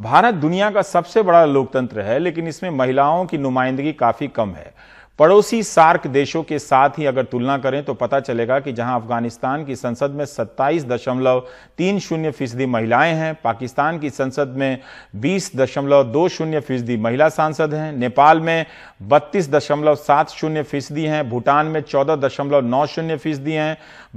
भारत दुनिया का सबसे बड़ा लोकतंत्र है लेकिन इसमें महिलाओं की नुमाइंदगी काफी कम है पड़ोसी सार्क देशों के साथ ही अगर तुलना करें तो पता चलेगा कि जहां अफगानिस्तान की संसद में सत्ताईस दशमलव तीन शून्य फीसदी महिलाएं हैं पाकिस्तान की संसद में बीस दशमलव दो शून्य फीसदी महिला सांसद हैं नेपाल में बत्तीस दशमलव सात शून्य फीसदी हैं भूटान में चौदह दशमलव नौ शून्य फीसदी हैं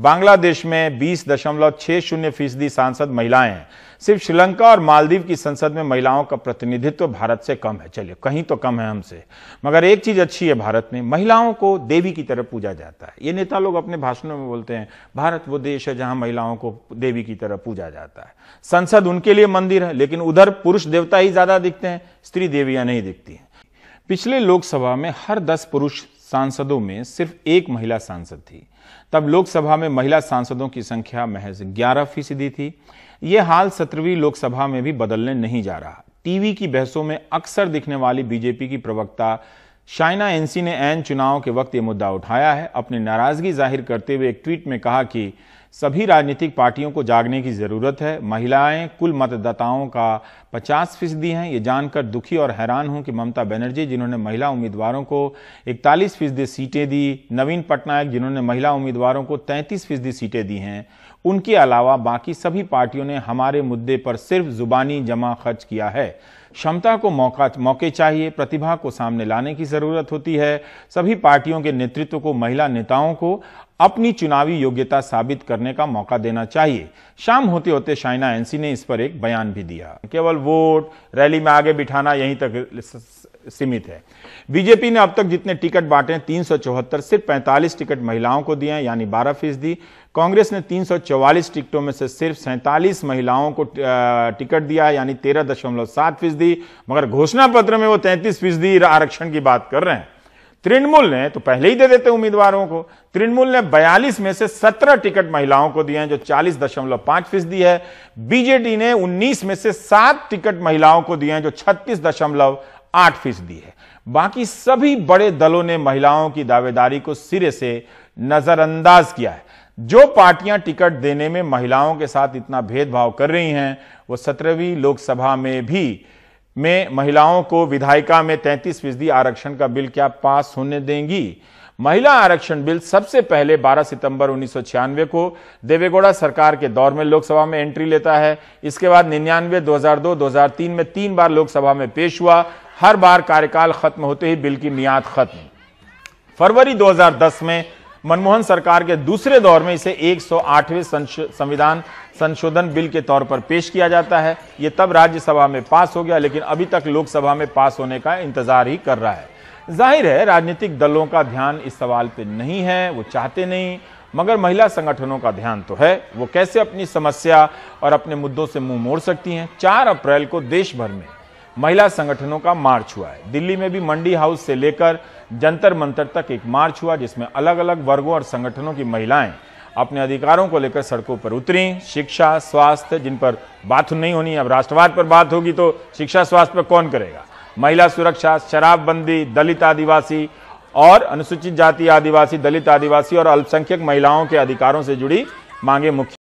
बांग्लादेश में बीस दशमलव छः शून्य फीसदी सांसद महिलाएं हैं सिर्फ श्रीलंका और मालदीव की संसद में महिलाओं का प्रतिनिधित्व भारत से कम है चलिए कहीं तो कम है हमसे मगर एक चीज़ अच्छी है भारत भारत में महिलाओं को देवी की तरह पूजा जाता है ये नेता लोग अपने भाषणों में बोलते हैं भारत वो देश है जहां महिलाओं को देवी की तरह पूजा जाता है संसद उनके लिए मंदिर है लेकिन उधर पुरुष देवता ही ज्यादा दिखते हैं स्त्री देवियां नहीं दिखती हैं पिछले लोकसभा में हर दस पुरुष सांसदों में सिर्फ एक महिला सांसद थी तब लोकसभा में महिला सांसदों की संख्या महज ग्यारह फीसदी थी ये हाल सत्रहवीं लोकसभा में भी बदलने नहीं जा रहा टीवी की बहसों में अक्सर दिखने वाली बीजेपी की प्रवक्ता शाइना एनसी ने ऐन चुनाव के वक्त यह मुद्दा उठाया है अपनी नाराजगी जाहिर करते हुए एक ट्वीट में कहा कि सभी राजनीतिक पार्टियों को जागने की जरूरत है महिलाएं कुल मतदाताओं का 50 फीसदी हैं ये जानकर दुखी और हैरान हूं कि ममता बनर्जी जिन्होंने महिला उम्मीदवारों को 41 फीसदी सीटें दी नवीन पटनायक जिन्होंने महिला उम्मीदवारों को 33 फीसदी सीटें दी हैं उनके अलावा बाकी सभी पार्टियों ने हमारे मुद्दे पर सिर्फ जुबानी जमा खर्च किया है क्षमता को मौका मौके चाहिए प्रतिभा को सामने लाने की जरूरत होती है सभी पार्टियों के नेतृत्व को महिला नेताओं को अपनी चुनावी योग्यता साबित करने का मौका देना चाहिए शाम होते होते शाइना एनसी ने इस पर एक बयान भी दिया केवल वोट रैली में आगे बिठाना यहीं तक सीमित है बीजेपी ने अब तक जितने टिकट बांटे हैं तीन सिर्फ 45 टिकट महिलाओं को दिए हैं यानी 12 फीसदी कांग्रेस ने 344 टिकटों में से सिर्फ सैंतालीस महिलाओं को टिकट दिया यानी तेरह दशमलव सात फीसदी मगर घोषणा पत्र में वो तैंतीस फीसदी आरक्षण की बात कर रहे हैं तृणमूल ने तो पहले ही दे देते उम्मीदवारों को तृणमूल ने 42 में से 17 टिकट महिलाओं को दिए हैं जो 40.5 फीसदी है बीजेडी ने 19 में से 7 टिकट महिलाओं को दिए हैं जो 36.8 फीसदी है बाकी सभी बड़े दलों ने महिलाओं की दावेदारी को सिरे से नजरअंदाज किया है जो पार्टियां टिकट देने में महिलाओं के साथ इतना भेदभाव कर रही हैं वो सत्रहवीं लोकसभा में भी में महिलाओं को विधायिका में 33 फीसदी आरक्षण का बिल क्या पास होने देंगी महिला आरक्षण बिल सबसे पहले 12 सितंबर उन्नीस को देवेगौड़ा सरकार के दौर में लोकसभा में एंट्री लेता है इसके बाद निन्यानवे 2002, 2003 में तीन बार लोकसभा में पेश हुआ हर बार कार्यकाल खत्म होते ही बिल की मियाद खत्म फरवरी 2010 में मनमोहन सरकार के दूसरे दौर में इसे 108वें संविधान संशोधन बिल के तौर पर पेश किया जाता है ये तब राज्यसभा में पास हो गया लेकिन अभी तक लोकसभा में पास होने का इंतजार ही कर रहा है जाहिर है राजनीतिक दलों का ध्यान इस सवाल पे नहीं है वो चाहते नहीं मगर महिला संगठनों का ध्यान तो है वो कैसे अपनी समस्या और अपने मुद्दों से मुंह मोड़ सकती हैं चार अप्रैल को देश भर में महिला संगठनों का मार्च हुआ है दिल्ली में भी मंडी हाउस से लेकर जंतर मंतर तक एक मार्च हुआ जिसमें अलग अलग वर्गों और संगठनों की महिलाएं अपने अधिकारों को लेकर सड़कों पर उतरी शिक्षा स्वास्थ्य जिन पर बात नहीं होनी अब राष्ट्रवाद पर बात होगी तो शिक्षा स्वास्थ्य पर कौन करेगा महिला सुरक्षा शराबबंदी दलित आदिवासी और अनुसूचित जाति आदिवासी दलित आदिवासी और अल्पसंख्यक महिलाओं के अधिकारों से जुड़ी मांगे मुख्य